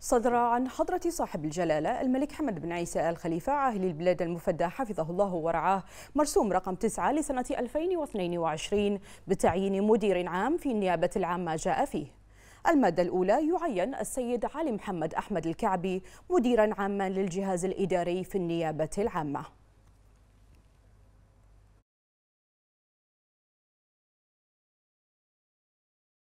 صدر عن حضرة صاحب الجلالة الملك حمد بن عيسى آل خليفة عاهل البلاد المفدى حفظه الله ورعاه مرسوم رقم 9 لسنة 2022 بتعيين مدير عام في النيابة العامة جاء فيه المادة الأولى يعين السيد علي محمد أحمد الكعبي مديرا عاما للجهاز الإداري في النيابة العامة